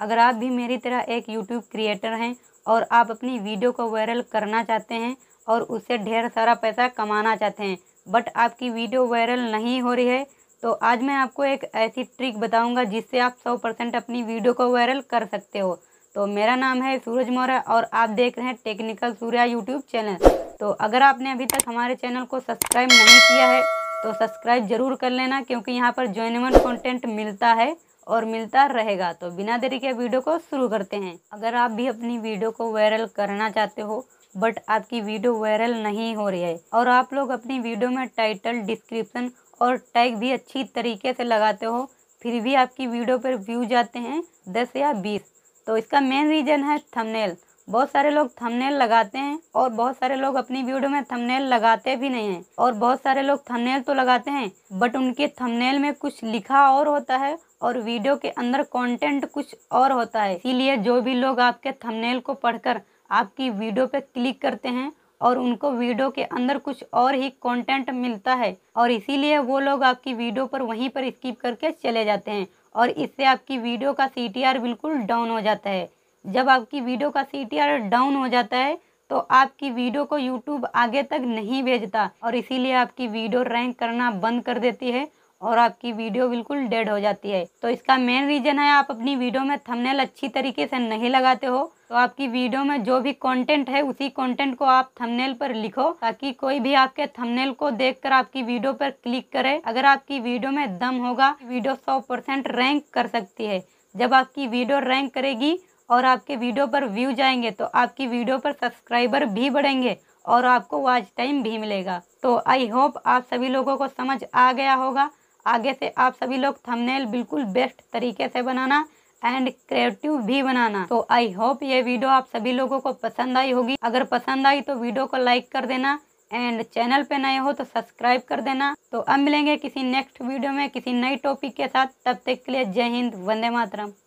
अगर आप भी मेरी तरह एक यूट्यूब क्रिएटर हैं और आप अपनी वीडियो को वायरल करना चाहते हैं और उससे ढेर सारा पैसा कमाना चाहते हैं बट आपकी वीडियो वायरल नहीं हो रही है तो आज मैं आपको एक ऐसी ट्रिक बताऊंगा जिससे आप सौ परसेंट अपनी वीडियो को वायरल कर सकते हो तो मेरा नाम है सूरज मौर्य और आप देख रहे हैं टेक्निकल सूर्या यूट्यूब चैनल तो अगर आपने अभी तक हमारे चैनल को सब्सक्राइब नहीं किया है तो सब्सक्राइब जरूर कर लेना क्योंकि यहाँ पर जॉइनेबल कंटेंट मिलता है और मिलता रहेगा तो बिना देरी के वीडियो को शुरू करते हैं अगर आप भी अपनी वीडियो को वायरल करना चाहते हो बट आपकी वीडियो वायरल नहीं हो रही है और आप लोग अपनी वीडियो में टाइटल डिस्क्रिप्शन और टैग भी अच्छी तरीके से लगाते हो फिर भी आपकी वीडियो पर व्यूज आते हैं दस या बीस तो इसका मेन रीज़न है थंबनेल बहुत सारे लोग थंबनेल लगाते हैं और बहुत सारे लोग अपनी वीडियो में थंबनेल लगाते भी नहीं हैं और बहुत सारे लोग थंबनेल तो लगाते हैं बट उनके थंबनेल में कुछ लिखा और होता है और वीडियो के अंदर कंटेंट कुछ और होता है इसीलिए जो भी लोग आपके थंबनेल को पढ़कर आपकी वीडियो पे क्लिक करते हैं और उनको वीडियो के अंदर कुछ और ही कॉन्टेंट मिलता है और इसीलिए वो लोग आपकी वीडियो पर वहीं पर स्किप करके चले जाते हैं और इससे आपकी वीडियो का सी बिल्कुल डाउन हो जाता है जब आपकी वीडियो का सी डाउन हो जाता है तो आपकी वीडियो को यूट्यूब आगे तक नहीं भेजता और इसीलिए आपकी वीडियो रैंक करना बंद कर देती है और आपकी वीडियो बिल्कुल डेड हो जाती है तो इसका मेन रीज़न है आप अपनी वीडियो में थंबनेल अच्छी तरीके से नहीं लगाते हो तो आपकी वीडियो में जो भी कंटेंट है उसी कंटेंट को आप थंबनेल पर लिखो ताकि कोई भी आपके थंबनेल को देखकर आपकी वीडियो पर क्लिक करे अगर आपकी वीडियो में दम होगा वीडियो सौ परसेंट रैंक कर सकती है जब आपकी वीडियो रैंक करेगी और आपके वीडियो पर व्यू जाएंगे तो आपकी वीडियो पर सब्सक्राइबर भी बढ़ेंगे और आपको वॉच टाइम भी मिलेगा तो आई होप आप सभी लोगों को समझ आ गया होगा आगे से आप सभी लोग थंबनेल बिल्कुल बेस्ट तरीके से बनाना एंड क्रिएटिव भी बनाना तो आई होप ये वीडियो आप सभी लोगों को पसंद आई होगी अगर पसंद आई तो वीडियो को लाइक कर देना एंड चैनल पे नए हो तो सब्सक्राइब कर देना तो अब मिलेंगे किसी नेक्स्ट वीडियो में किसी नई टॉपिक के साथ तब तक के लिए जय हिंद वंदे मातरम